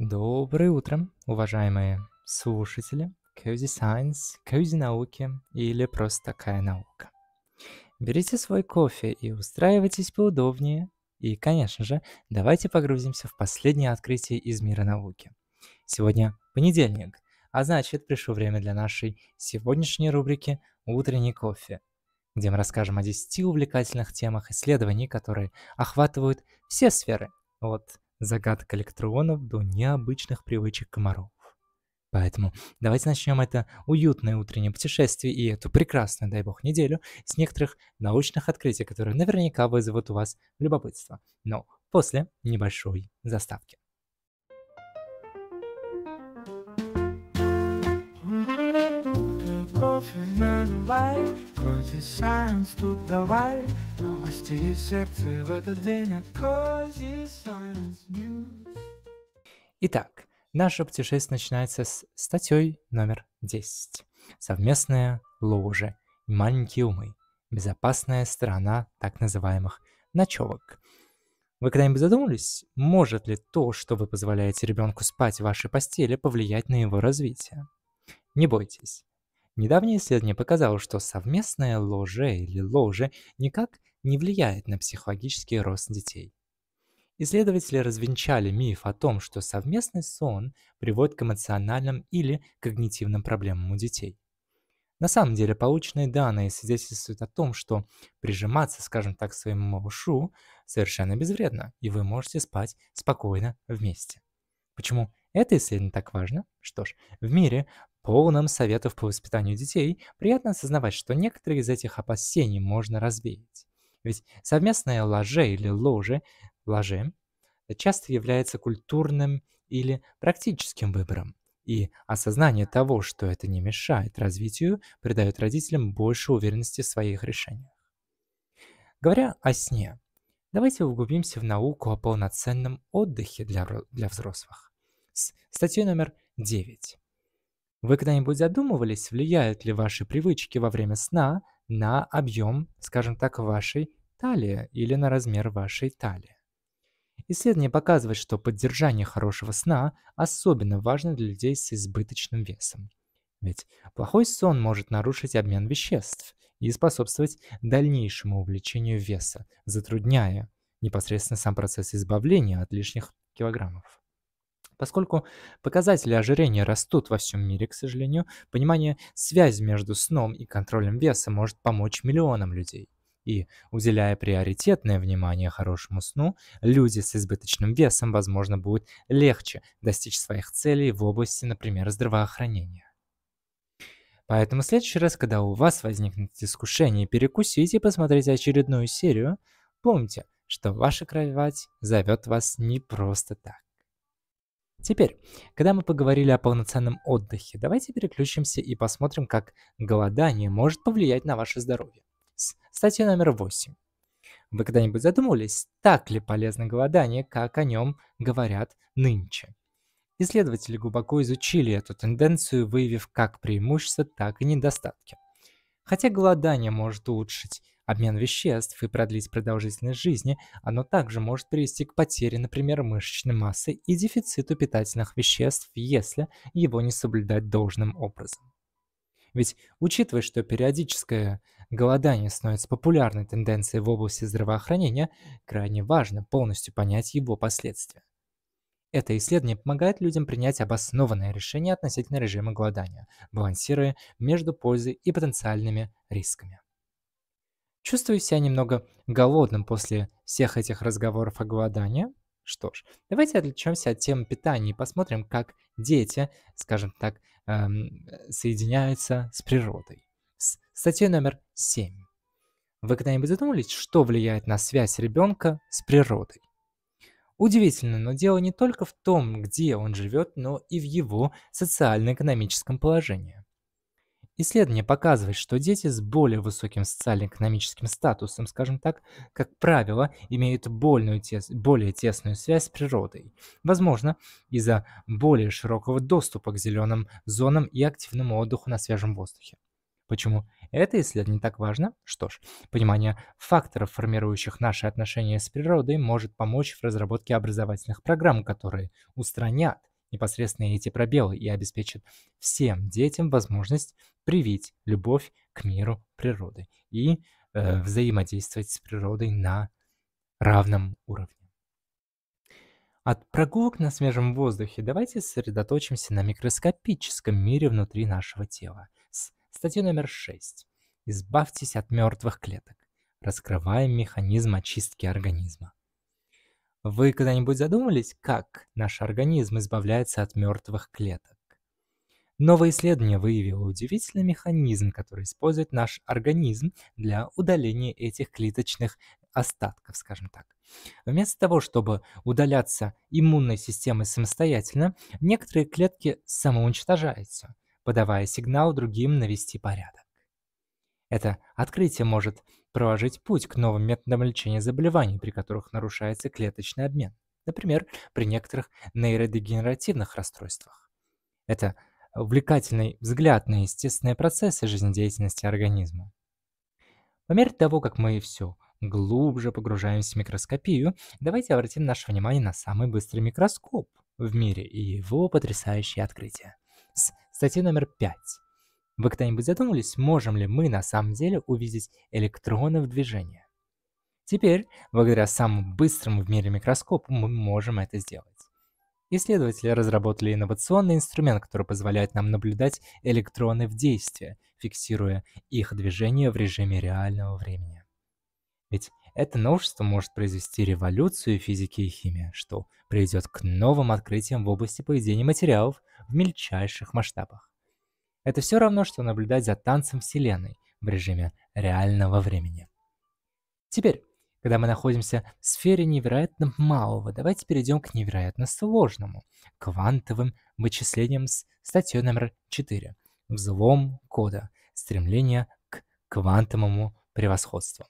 Доброе утро, уважаемые слушатели Cozy Science, Cozy Науки или просто такая наука. Берите свой кофе и устраивайтесь поудобнее. И, конечно же, давайте погрузимся в последнее открытие из мира науки. Сегодня понедельник, а значит пришло время для нашей сегодняшней рубрики «Утренний кофе», где мы расскажем о 10 увлекательных темах исследований, которые охватывают все сферы, от загадок электронов до необычных привычек комаров. Поэтому давайте начнем это уютное утреннее путешествие и эту прекрасную, дай бог, неделю с некоторых научных открытий, которые наверняка вызовут у вас любопытство. Но после небольшой заставки. кофе наливай Кофе тут давай Новости и секции в этот день от Кози Итак, наше путешествие начинается с статьей номер 10. Совместное ложе маленькие умы. Безопасная сторона так называемых ночевок. Вы когда-нибудь задумывались, может ли то, что вы позволяете ребенку спать в вашей постели, повлиять на его развитие? Не бойтесь, Недавнее исследование показало, что совместное ложе или ложе никак не влияет на психологический рост детей. Исследователи развенчали миф о том, что совместный сон приводит к эмоциональным или когнитивным проблемам у детей. На самом деле, полученные данные свидетельствуют о том, что прижиматься, скажем так, к своему малышу совершенно безвредно, и вы можете спать спокойно вместе. Почему это исследование так важно? Что ж, в мире полном советов по воспитанию детей, приятно осознавать, что некоторые из этих опасений можно развеять. Ведь совместное ложе или ложе, ложе часто является культурным или практическим выбором. И осознание того, что это не мешает развитию, придает родителям больше уверенности в своих решениях. Говоря о сне, давайте углубимся в науку о полноценном отдыхе для, для взрослых. С статьей номер 9. Вы когда-нибудь задумывались, влияют ли ваши привычки во время сна на объем, скажем так, вашей талии или на размер вашей талии? Исследования показывают, что поддержание хорошего сна особенно важно для людей с избыточным весом. Ведь плохой сон может нарушить обмен веществ и способствовать дальнейшему увеличению веса, затрудняя непосредственно сам процесс избавления от лишних килограммов. Поскольку показатели ожирения растут во всем мире, к сожалению, понимание связи между сном и контролем веса может помочь миллионам людей. И, уделяя приоритетное внимание хорошему сну, люди с избыточным весом, возможно, будет легче достичь своих целей в области, например, здравоохранения. Поэтому в следующий раз, когда у вас возникнет искушение перекусить и посмотреть очередную серию, помните, что ваша кровать зовет вас не просто так. Теперь, когда мы поговорили о полноценном отдыхе, давайте переключимся и посмотрим, как голодание может повлиять на ваше здоровье. Статья номер 8. Вы когда-нибудь задумывались, так ли полезно голодание, как о нем говорят нынче? Исследователи глубоко изучили эту тенденцию, выявив как преимущества, так и недостатки. Хотя голодание может улучшить обмен веществ и продлить продолжительность жизни, оно также может привести к потере, например, мышечной массы и дефициту питательных веществ, если его не соблюдать должным образом. Ведь учитывая, что периодическое голодание становится популярной тенденцией в области здравоохранения, крайне важно полностью понять его последствия. Это исследование помогает людям принять обоснованное решение относительно режима голодания, балансируя между пользой и потенциальными рисками. Чувствую себя немного голодным после всех этих разговоров о голодании. Что ж, давайте отвлечемся от темы питания и посмотрим, как дети, скажем так, эм, соединяются с природой. С статьей номер 7. Вы когда-нибудь задумывались, что влияет на связь ребенка с природой? Удивительно, но дело не только в том, где он живет, но и в его социально-экономическом положении. Исследование показывает, что дети с более высоким социально-экономическим статусом, скажем так, как правило, имеют больную, тес, более тесную связь с природой. Возможно, из-за более широкого доступа к зеленым зонам и активному отдыху на свежем воздухе. Почему это исследование так важно? Что ж, понимание факторов, формирующих наши отношения с природой, может помочь в разработке образовательных программ, которые устранят непосредственно эти пробелы и обеспечит всем детям возможность привить любовь к миру природы и э, взаимодействовать с природой на равном уровне. От прогулок на свежем воздухе давайте сосредоточимся на микроскопическом мире внутри нашего тела. Статья номер 6. Избавьтесь от мертвых клеток. Раскрываем механизм очистки организма. Вы когда-нибудь задумывались, как наш организм избавляется от мертвых клеток? Новое исследование выявило удивительный механизм, который использует наш организм для удаления этих клеточных остатков, скажем так. Вместо того, чтобы удаляться иммунной системой самостоятельно, некоторые клетки самоуничтожаются, подавая сигнал другим навести порядок. Это открытие может проложить путь к новым методам лечения заболеваний, при которых нарушается клеточный обмен, например, при некоторых нейродегенеративных расстройствах. Это увлекательный взгляд на естественные процессы жизнедеятельности организма. По мере того, как мы все глубже погружаемся в микроскопию, давайте обратим наше внимание на самый быстрый микроскоп в мире и его потрясающие открытия. С статьи номер 5 вы когда-нибудь задумывались, можем ли мы на самом деле увидеть электроны в движении? Теперь, благодаря самому быстрому в мире микроскопу, мы можем это сделать. Исследователи разработали инновационный инструмент, который позволяет нам наблюдать электроны в действии, фиксируя их движение в режиме реального времени. Ведь это новшество может произвести революцию физики и химии, что приведет к новым открытиям в области поведения материалов в мельчайших масштабах. Это все равно, что наблюдать за танцем Вселенной в режиме реального времени. Теперь, когда мы находимся в сфере невероятно малого, давайте перейдем к невероятно сложному – квантовым вычислениям с статьей номер 4 «Взлом кода. Стремление к квантовому превосходству».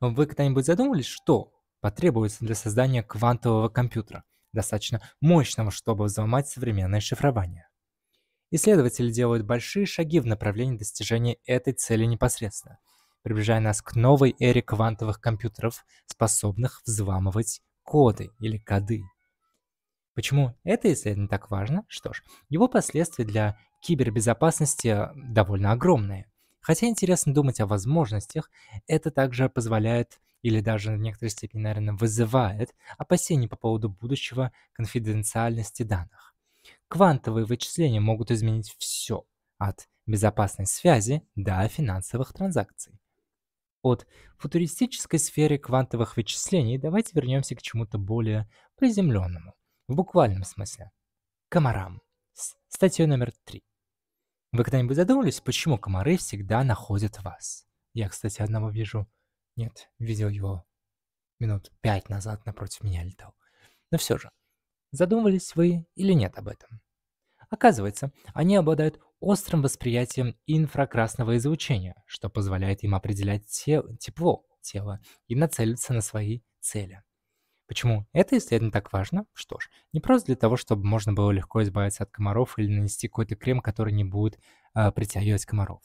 Вы когда-нибудь задумывались, что потребуется для создания квантового компьютера, достаточно мощного, чтобы взломать современное шифрование? Исследователи делают большие шаги в направлении достижения этой цели непосредственно, приближая нас к новой эре квантовых компьютеров, способных взламывать коды или коды. Почему это исследование так важно? Что ж, его последствия для кибербезопасности э, довольно огромные. Хотя интересно думать о возможностях, это также позволяет или даже в некоторой степени, наверное, вызывает опасения по поводу будущего конфиденциальности данных. Квантовые вычисления могут изменить все от безопасной связи до финансовых транзакций. От футуристической сферы квантовых вычислений давайте вернемся к чему-то более приземленному, в буквальном смысле, комарам, статьей номер три. Вы когда-нибудь задумывались, почему комары всегда находят вас? Я, кстати, одного вижу. Нет, видел его минут пять назад напротив меня летал. Но все же. Задумывались вы или нет об этом? Оказывается, они обладают острым восприятием инфракрасного излучения, что позволяет им определять те тепло тела и нацелиться на свои цели. Почему это исследование так важно? Что ж, не просто для того, чтобы можно было легко избавиться от комаров или нанести какой-то крем, который не будет э, притягивать комаров,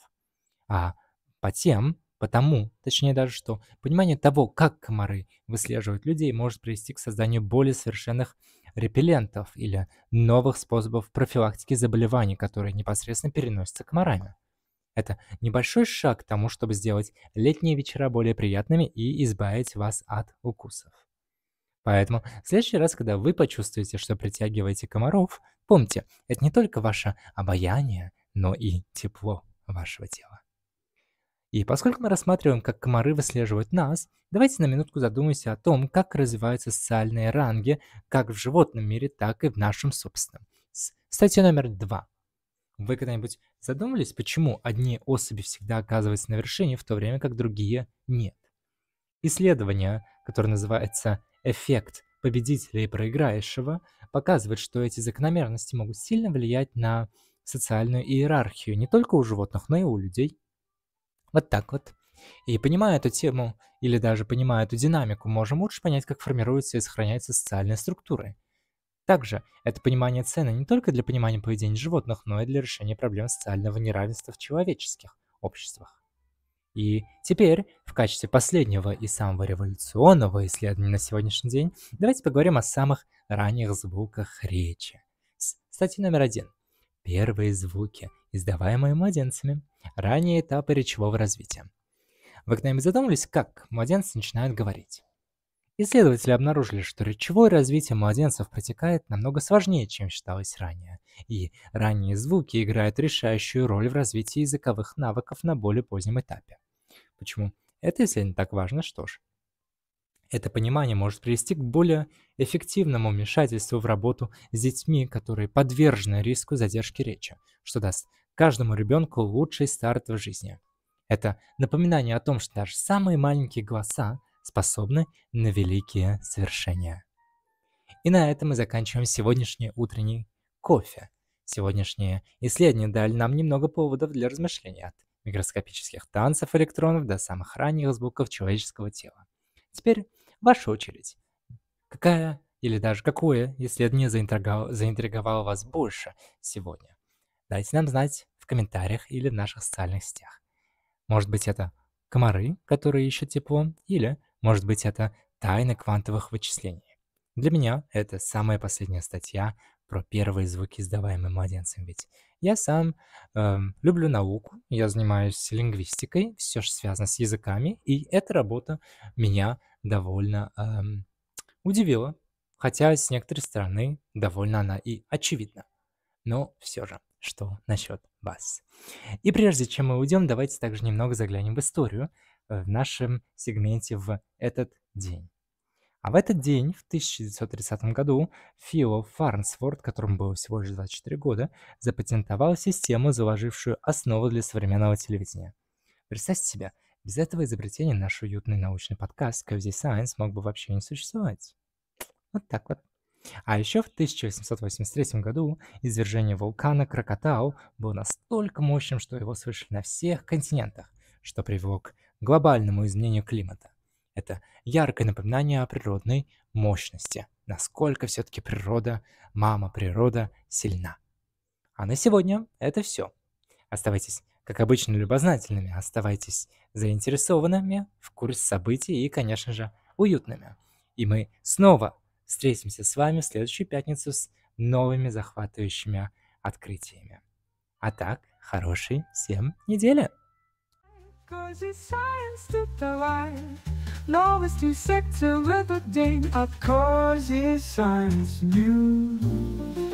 а по тем, потому, точнее даже, что понимание того, как комары выслеживают людей, может привести к созданию более совершенных репеллентов или новых способов профилактики заболеваний, которые непосредственно переносятся комарами. Это небольшой шаг к тому, чтобы сделать летние вечера более приятными и избавить вас от укусов. Поэтому в следующий раз, когда вы почувствуете, что притягиваете комаров, помните, это не только ваше обаяние, но и тепло вашего тела. И поскольку мы рассматриваем, как комары выслеживают нас, давайте на минутку задумаемся о том, как развиваются социальные ранги как в животном мире, так и в нашем собственном. Статья номер два. Вы когда-нибудь задумывались, почему одни особи всегда оказываются на вершине, в то время как другие нет? Исследование, которое называется «Эффект победителя и проиграющего», показывает, что эти закономерности могут сильно влиять на социальную иерархию не только у животных, но и у людей. Вот так вот. И понимая эту тему или даже понимая эту динамику, можем лучше понять, как формируются и сохраняются социальные структуры. Также это понимание цены не только для понимания поведения животных, но и для решения проблем социального неравенства в человеческих обществах. И теперь, в качестве последнего и самого революционного исследования на сегодняшний день, давайте поговорим о самых ранних звуках речи. Статья номер один. Первые звуки издаваемые младенцами, ранние этапы речевого развития. Вы к нибудь задумались, как младенцы начинают говорить? Исследователи обнаружили, что речевое развитие младенцев протекает намного сложнее, чем считалось ранее, и ранние звуки играют решающую роль в развитии языковых навыков на более позднем этапе. Почему? Это, если не так важно, что ж. Это понимание может привести к более эффективному вмешательству в работу с детьми, которые подвержены риску задержки речи, что даст каждому ребенку лучший старт в жизни. Это напоминание о том, что даже самые маленькие голоса способны на великие совершения. И на этом мы заканчиваем сегодняшний утренний кофе. Сегодняшние исследования дали нам немного поводов для размышлений от микроскопических танцев электронов до самых ранних звуков человеческого тела. Теперь Ваша очередь. Какая или даже какое исследование заинтриговало, заинтриговало вас больше сегодня? Дайте нам знать в комментариях или в наших социальных сетях. Может быть, это комары, которые ищут тепло, или, может быть, это тайны квантовых вычислений. Для меня это самая последняя статья про первые звуки, издаваемые младенцем. Ведь я сам э, люблю науку, я занимаюсь лингвистикой, все, что связано с языками, и эта работа меня довольно эм, удивила, хотя с некоторой стороны довольно она и очевидна. Но все же, что насчет вас? И прежде чем мы уйдем, давайте также немного заглянем в историю э, в нашем сегменте в этот день. А в этот день, в 1930 году, Фио Фарнсворт, которому было всего лишь 24 года, запатентовал систему, заложившую основу для современного телевидения. Представьте себе, без этого изобретения наш уютный научный подкаст Cozy Science мог бы вообще не существовать. Вот так вот. А еще в 1883 году извержение вулкана Кракатау было настолько мощным, что его слышали на всех континентах, что привело к глобальному изменению климата. Это яркое напоминание о природной мощности, насколько все-таки природа, мама природа сильна. А на сегодня это все. Оставайтесь как обычно, любознательными, оставайтесь заинтересованными, в курс событий и, конечно же, уютными. И мы снова встретимся с вами в следующую пятницу с новыми захватывающими открытиями. А так, хорошей всем недели! Cause it's science to the line. Новости сектор в этот день от а Cozy Science News.